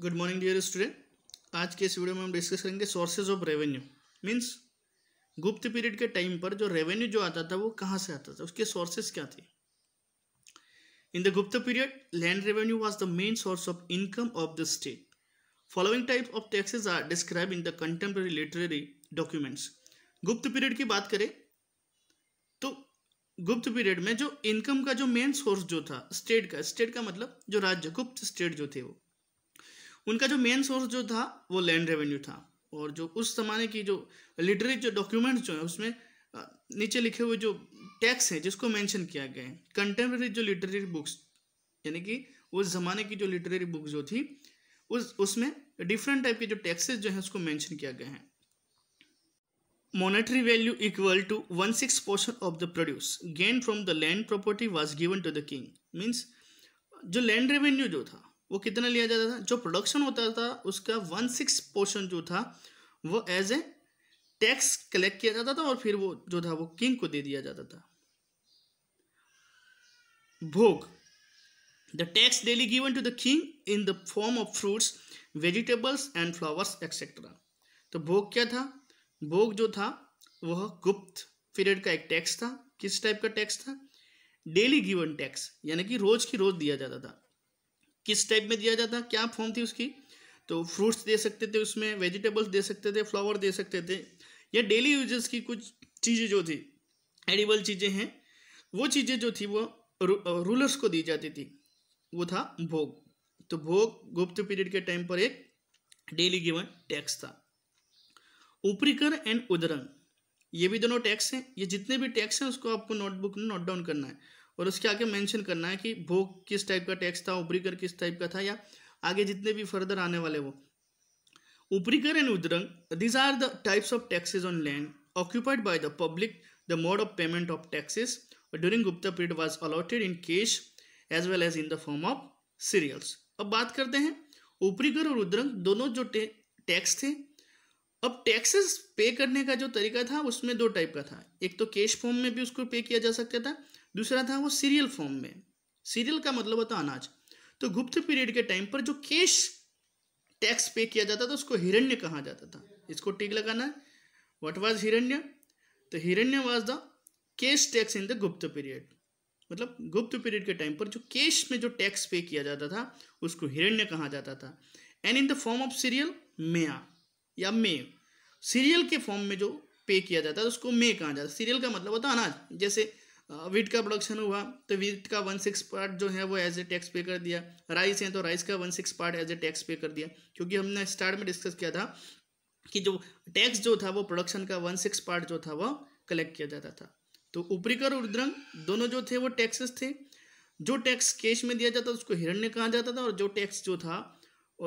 Good morning dear student आज के इस वीडियो में हम डिस्कस करेंगे sources of revenue means Gupta period के टाइम पर जो रेवेन्यू जो आता था वो कहाँ से आता था उसके सोर्सेज क्या थे in the Gupta period land revenue was the main source of income of the state following type of taxes are describe in the contemporary literary documents Gupta period की बात करें तो गुप्त पीरियड में जो इनकम का जो मेन सोर्स जो था स्टेट का स्टेट का मतलब जो राज्य गुप्त स्टेट जो थे वो उनका जो मेन सोर्स जो था वो लैंड रेवेन्यू था और जो उस जमाने की जो लिटरेरी जो डॉक्यूमेंट्स जो है उसमें नीचे लिखे हुए जो टैक्स हैं जिसको मेंशन किया गया है कंटेम्प्रेरी जो लिटरेरी बुक्स यानी कि उस ज़माने की जो लिटरेरी बुक जो थी उस उसमें डिफरेंट टाइप के जो टैक्सेस जो हैं उसको मैंशन किया गया है monetary value equal to one six portion of the produce gain from the land property was given to the king means जो लैंड रेवेन्यू जो था वो कितना लिया जाता था जो प्रोडक्शन होता था उसका वन सिक्स पोर्शन जो था वो एज ए टैक्स कलेक्ट किया जाता था और फिर वो जो था वो किंग को दे दिया जाता था bhog the tax daily given to the king in the form of fruits vegetables and flowers etcetera तो भोग क्या था भोग जो था वह गुप्त पीरियड का एक टैक्स था किस टाइप का टैक्स था डेली गिवन टैक्स यानी कि रोज की रोज दिया जाता था किस टाइप में दिया जाता क्या फॉर्म थी उसकी तो फ्रूट्स दे सकते थे उसमें वेजिटेबल्स दे सकते थे फ्लावर दे सकते थे या डेली यूजेस की कुछ चीज़ें जो थी एडिबल चीज़ें हैं वो चीज़ें जो थी वो रूलर्स को दी जाती थी वो था भोग तो भोग गुप्त पीरियड के टाइम पर एक डेली गिवन टैक्स था ऊपरी कर एंड उदरंग ये भी दोनों टैक्स हैं ये जितने भी टैक्स हैं उसको आपको नोटबुक में नोट डाउन करना है और उसके आगे मेंशन करना है कि भोग किस टाइप का टैक्स था ऊपरी कर किस टाइप का था या आगे जितने भी फर्दर आने वाले वो uparikara and udranga these are the types of taxes on land occupied by the public the mode of payment of taxes during gupta period was allotted in cash as well as in the form of cereals अब बात करते हैं ऊपरी कर और उदरंग दोनों जो tax थे अब टैक्सेस पे करने का जो तरीका था उसमें दो टाइप का था एक तो कैश फॉर्म में भी उसको पे किया जा सकता था दूसरा था वो सीरियल फॉर्म में सीरियल का मतलब होता अनाज तो गुप्त पीरियड के टाइम पर जो कैश टैक्स पे किया जाता था तो उसको हिरण्य कहा जाता था इसको टिक लगाना है वट वॉज हिरण्य तो hiranya was the cash tax in the Gupta period मतलब गुप्त पीरियड के टाइम पर जो कैश में जो टैक्स पे किया जाता था उसको हिरण्य कहा जाता था and in the form of cereal meya या मे सीरियल के फॉर्म में जो पे किया जाता है उसको मे कहा जाता सीरियल का मतलब होता अनाज जैसे वीट का प्रोडक्शन हुआ तो वीट का वन सिक्स पार्ट जो है वो एज ए टैक्स पे कर दिया राइस है तो राइस का one six part as a tax pay कर दिया क्योंकि हमने स्टार्ट में डिस्कस किया था कि जो टैक्स जो था वो प्रोडक्शन का वन सिक्स पार्ट जो था वो कलेक्ट किया जाता था तो ऊपरी कर उद्रंग दोनों जो थे वो टैक्सेस थे जो टैक्स कैश में दिया जाता उसको हिरण्य कहा जाता था और जो टैक्स जो था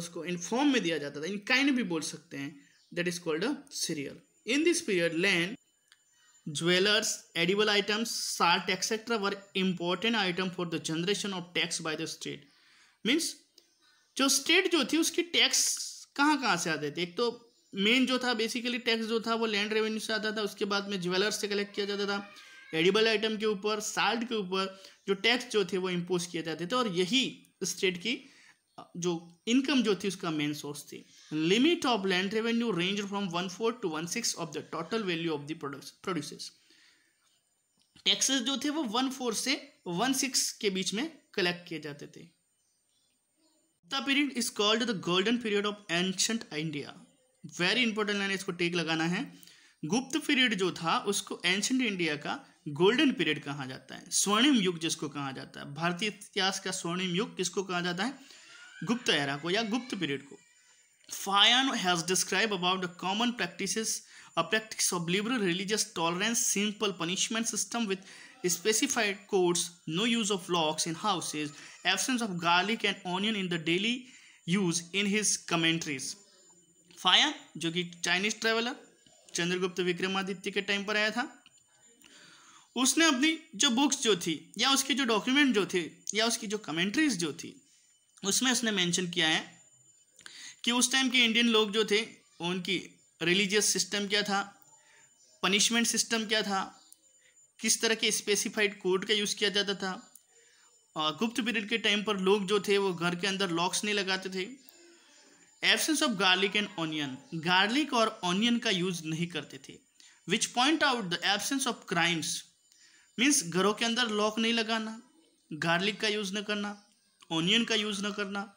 उसको इन फॉर्म में दिया जाता था इन काइंड भी बोल सकते हैं that is called a cereal in this period land jewellers edible items salt etcetera were important item for the generation of tax by the state means जो स्टेट जो थी उसकी टैक्स कहाँ कहाँ से आते थे एक तो मेन जो था बेसिकली टैक्स जो था वो लैंड रेवेन्यू से आता था उसके बाद में ज्वेलर्स से कलेक्ट किया जाता था एडिबल आइटम के ऊपर साल्ट के ऊपर जो टैक्स जो थे वो इम्पोज किए जाते थे और यही स्टेट की जो इनकम जो थी उसका मेन सोर्स थी limit of land revenue range from one four to one six of the total value of the producers taxes जो थे वो वन फोर से वन सिक्स के बीच में कलेक्ट किए जाते थे the period is called the golden period of ancient India very important line इसको टेक लगाना है गुप्त पीरियड जो था उसको एंशंट इंडिया का गोल्डन पीरियड कहा जाता है स्वर्णिम युग जिसको कहा जाता है भारतीय इतिहास का स्वर्णिम युग किसको कहा जाता है गुप्त एरा को या गुप्त पीरियड को Fa Hien has describe about the common practice a practice of liberal religious tolerance simple punishment system with specified courts no use of locks in houses absence of garlic and onion in the daily use in his commentaries Fa Hien जो कि Chinese traveller Chandragupta Vikramaditya के time पर आया था उसने अपनी जो books जो थी या उसकी जो डॉक्यूमेंट जो थे या उसकी जो कमेंट्रीज जो थी उसमें उसने मेंशन किया है कि उस टाइम के इंडियन लोग जो थे उनकी रिलीजियस सिस्टम क्या था पनिशमेंट सिस्टम क्या था किस तरह के स्पेसिफाइड कोड का यूज़ किया जाता था गुप्त पीरियड के टाइम पर लोग जो थे वो घर के अंदर लॉक्स नहीं लगाते थे absence of garlic and onion garlic और ऑनियन का यूज़ नहीं करते थे which point out the absence of crimes means घरों के अंदर लॉक नहीं लगाना गार्लिक का यूज़ न करना ऑनियन का यूज़ ना करना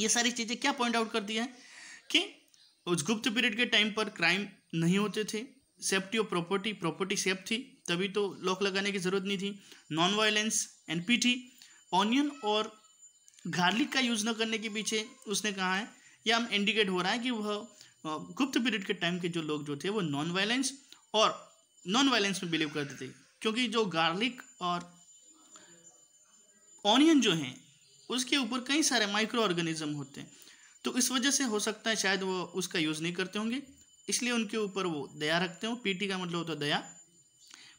ये सारी चीज़ें क्या पॉइंट आउट करती है कि उस गुप्त पीरियड के टाइम पर क्राइम नहीं होते थे safety of property property safe थी तभी तो लॉक लगाने की ज़रूरत नहीं थी नॉन वायलेंस एन ऑनियन और गार्लिक का यूज़ न करने के पीछे उसने कहा है या हम इंडिकेट हो रहा है कि वह गुप्त पीरियड के टाइम के जो लोग जो थे वो नॉन वायलेंस और नॉन वायलेंस में बिलीव करते थे क्योंकि जो गार्लिक और ऑनियन जो हैं उसके ऊपर कई सारे माइक्रो ऑर्गेनिज्म होते हैं तो इस वजह से हो सकता है शायद वो उसका यूज़ नहीं करते होंगे इसलिए उनके ऊपर वो दया रखते हो पीटी का मतलब होता है daya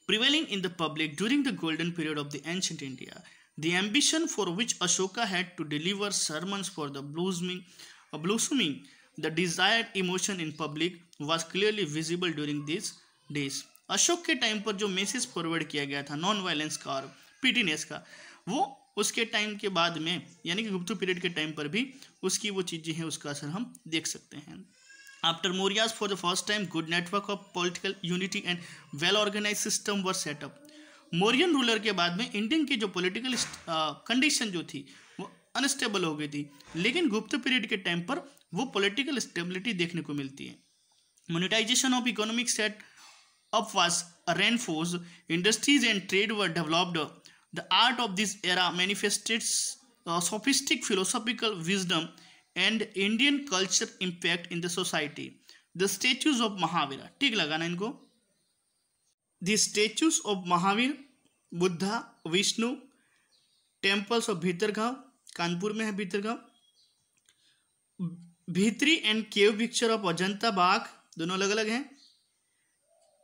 prevailing in the public during the golden period of the ancient India the ambition for which Ashoka had to deliver sermons for the blossoming blossoming the desired emotion in public was clearly visible during this days Ashoka के time पर जो message forward किया गया था non violence का और पीटीनेस का वो उसके टाइम के बाद में यानी कि गुप्त पीरियड के टाइम पर भी उसकी वो चीज़ें हैं उसका असर हम देख सकते हैं after Mauryas for the first time good network of political unity and well organise system were setup Mauryan ruler के बाद में इंडियन की जो पोलिटिकल कंडीशन uh, जो थी वो अनस्टेबल हो गई थी लेकिन गुप्त पीरियड के टाइम पर वो पोलिटिकल स्टेबिलिटी देखने को मिलती है monetisation of economic set up was reinforced industries and trade were developed The art of this era manifests uh, sophistic philosophical wisdom and Indian culture impact in the society. The statues of mahavir theek laga na inko The statues of Mahavir, Buddha, Vishnu, temples of Bhitargaon kanpur mein hai Bhitargaon bhitri and cave picture of ajanta बाघ dono alag alag hain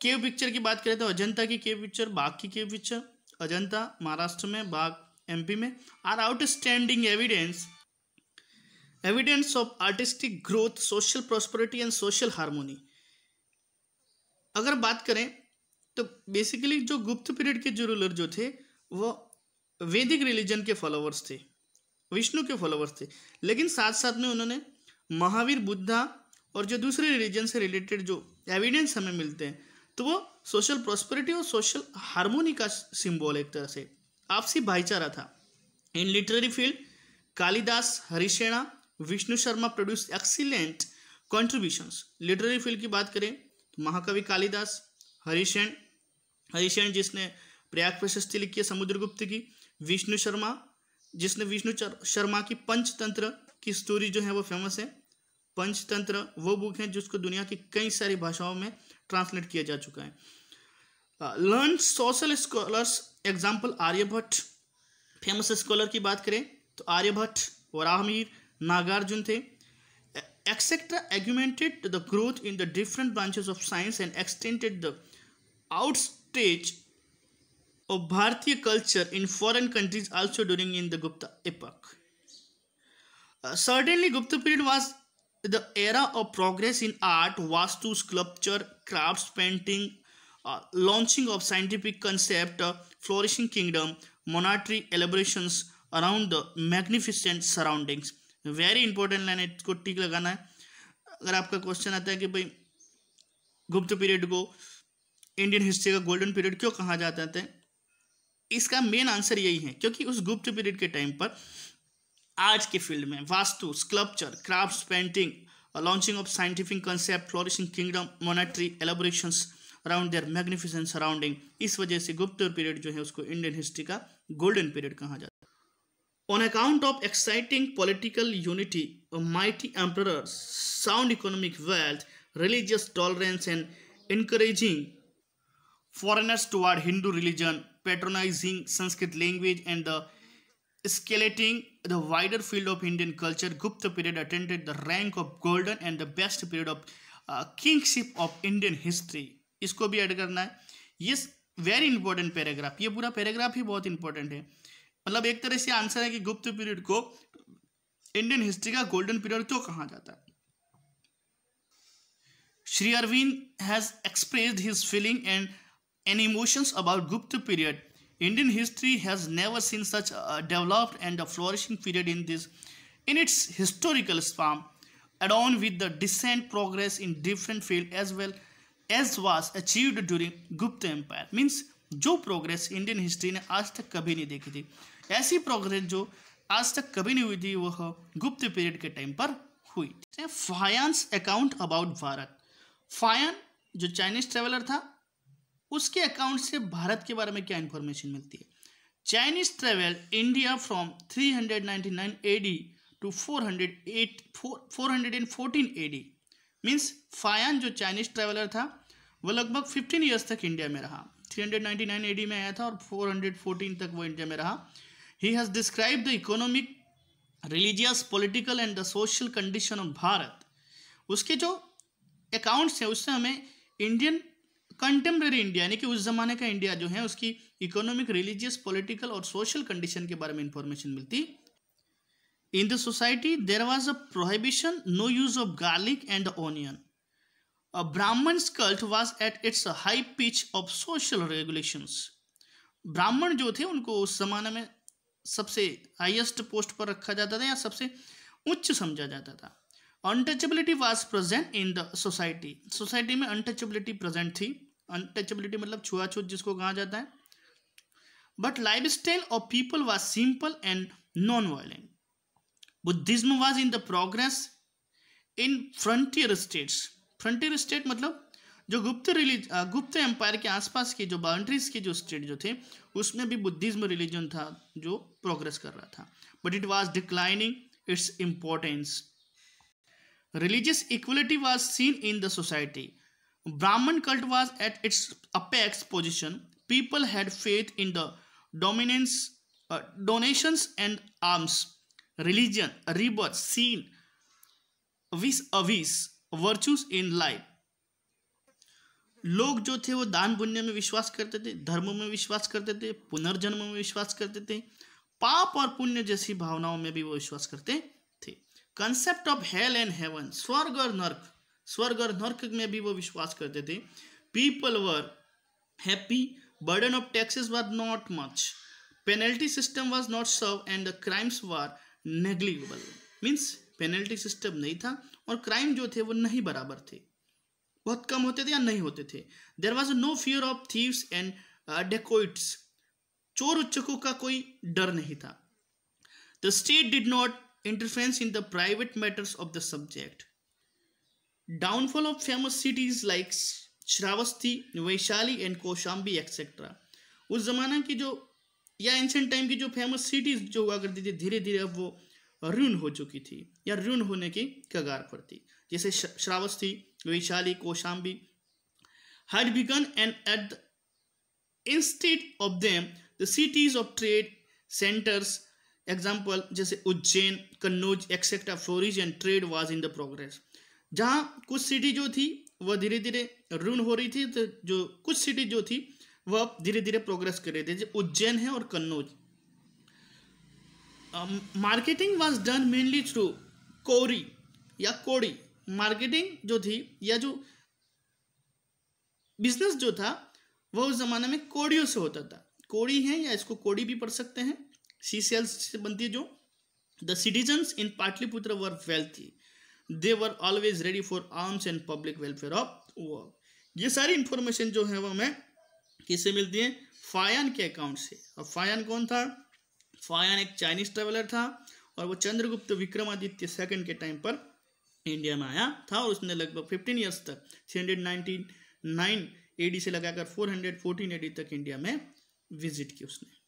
cave picture ki baat kare to ajanta ki cave picture बाघ ki cave picture Ajanta Maharashtra में Bagh MP में are outstanding evidence evidence of artistic growth social prosperity and social harmony अगर बात करें तो basically जो गुप्त period के जो रूलर जो थे वो वैदिक रिलीजन के फॉलोवर्स थे विष्णु के फॉलोवर्स थे लेकिन साथ साथ में उन्होंने महावीर बुद्धा और जो दूसरे रिलीजन से रिलेटेड जो एविडेंस हमें मिलते हैं तो वो सोशल प्रॉस्पेरिटी और सोशल हारमोनी का सिम्बॉल एक तरह से आपसी भाईचारा था in literary field Kalidas Harishena Vishnu Sharma produce excellent contributions literary field की बात करें तो महाकवि कालिदास हरिशेण हरिशेण जिसने प्रयाग प्रशस्ति लिखी है समुद्रगुप्त की विष्णु शर्मा जिसने विष्णु शर्मा की पंचतंत्र की स्टोरी जो है वो फेमस है पंचतंत्र वो बुक है जिसको दुनिया की कई सारी भाषाओं में ट्रांसलेट किया जा चुका है learn social scholars example Aryabhatta famous scholar की बात करें तो आर्यभट्ट वराहमीर नागार्जुन थे etcetera augmented the growth in the different branches of science and extended the outstage of Bhartiya culture in foreign countries also during in the Gupta epoch. Uh, certainly, Gupta period the era of progress in art, was to sculpture, crafts, painting, uh, launching of scientific concept, uh, flourishing kingdom, monetary elaborations around the magnificent surroundings. Very important line है इसको टिक लगाना है अगर आपका question आता है कि भाई गुप्त पीरियड को इंडियन हिस्ट्री का गोल्डन पीरियड क्यों कहा जाता है इसका मेन आंसर यही है क्योंकि उस गुप्त पीरियड के टाइम पर आर्ट के फील्ड में vastu sculpture craft painting launching of scientific concept flourishing kingdom monetary elaboration around their magnificent surrounding इस वजह से गुप्त पीरियड जो है उसको इंडियन हिस्ट्री का गोल्डन पीरियड कहा जाता है on account of exciting political unity mighty empire sound economic wealth religious tolerance and encouraging foreigners toward Hindu religion patronising Sanskrit language and the Escalating the wider field of Indian culture, Gupta period attained the rank of golden and the best period of kingship of Indian history इसको भी add करना है ये very important paragraph ये पूरा paragraph ही बहुत important है मतलब एक तरह से आंसर है कि गुप्त पीरियड को इंडियन हिस्ट्री का गोल्डन पीरियड क्यों कहा जाता है Shri Aurobindo has expressed his feeling and an emotions about Gupta period Indian history has never seen such a developed and a flourishing period in this in its historical span, along with the decent progress in different field as well as was achieved during Gupta empire means जो progress Indian history ने आज तक कभी नहीं देखी थी ऐसी progress जो आज तक कभी नहीं हुई थी वह गुप्त पीरियड के टाइम पर हुई Fa Hien's account about Bharat Fa Hien जो चाइनीज ट्रेवलर था उसके अकाउंट से भारत के बारे में क्या इन्फॉर्मेशन मिलती है Chinese travel India from 399 AD to 408 four AD means Fa Hien जो चाइनीज ट्रेवलर था वो लगभग 15 इयर्स तक इंडिया में रहा 399 एडी में आया था और 414 तक वो इंडिया में रहा ही has describe the economic religious political and the social condition of Bharat उसके जो अकाउंट्स हैं उससे हमें इंडियन कंटेम्प्रेरी इंडिया यानी कि उस जमाने का इंडिया जो है उसकी इकोनॉमिक रिलीजियस पॉलिटिकल और सोशल कंडीशन के बारे में इंफॉर्मेशन मिलती in the society there was a prohibition no use of garlic and onion Brahmin cult was at its high pitch of social regulation Brahmin जो थे उनको उस जमाने में सबसे हाइएस्ट पोस्ट पर रखा जाता था या सबसे उच्च समझा जाता था untouchability was present in the society society में अनटचेबिलिटी प्रेजेंट थी अनटचेबिलिटी मतलब छुआछूत जिसको कहा जाता है but life style of people was simple and non violent Buddhism was in the progress in frontier states frontier state मतलब जो गुप्त रिलीज गुप्त एम्पायर के आसपास के जो बाउंड्रीज के जो स्टेट जो थे उसमें भी बुद्धिज्म रिलीजन था जो प्रोग्रेस कर रहा था but it was declining its importance religious equality was seen in the society Brahman cult was at its apex position. People had faith in the dominance, uh, donations and arms religion, rebirth, sin, vis a vis virtues in life लोग जो थे वो दान पुण्य में विश्वास करते थे धर्म में विश्वास करते थे पुनर्जन्म में विश्वास करते थे पाप और पुण्य जैसी भावनाओं में भी वो विश्वास करते थे concept of hell and heaven स्वर्ग और नर्क स्वर्ग और नर्क में भी वो विश्वास करते थे people were happy burden of taxes were not much penalty system was not severe and the crimes were negligible means penalty system नहीं था और क्राइम जो थे वो नहीं बराबर थे बहुत कम होते थे या नहीं होते थे there was no fear of thieves and dacoits चोर उच्चकों का कोई डर नहीं था the state did not interference in the private matters of the subject Downfall of famous cities like Shravasti Vaishali and Kaushambi etcetera उस ज़माना की जो या एंशंट टाइम की जो फेमस सिटीज़ जो हुआ करती थी धीरे धीरे अब वो रून हो चुकी थी या रून होने की कगार पर थी जैसे Shravasti Vaishali Kaushambi had began end at the instead of them the cities of trade centres example जैसे Ujjain Kannauj etcetera flourish and trade was in the progress जहाँ कुछ सिटी जो थी वह धीरे धीरे रून हो रही थी तो जो कुछ सिटी जो थी वह अब धीरे धीरे प्रोग्रेस कर रहे थे जो उज्जैन है और Kannauj marketing was done mainly through cowrie या कोड़ी मार्केटिंग जो थी या जो बिजनेस जो था वह उस ज़माने में कोड़ियों से होता था कोड़ी है या इसको कोड़ी भी पढ़ सकते हैं सी सेल्स से बनती है जो the citizens in Pataliputra were wealthy they were always ready for arms and public welfare of work ये सारी इंफॉर्मेशन जो है वो हमें किससे मिलती है फायान के अकाउंट से अब फायान कौन था फायान एक चाइनीज ट्रेवलर था और वो चंद्रगुप्त विक्रमादित्य सेकंड के टाइम पर इंडिया में आया था और उसने लगभग फिफ्टीन ईयर्स तक three hundred ninety nine A D से लगाकर four hundred fourteen A D तक इंडिया में विजिट किया उसने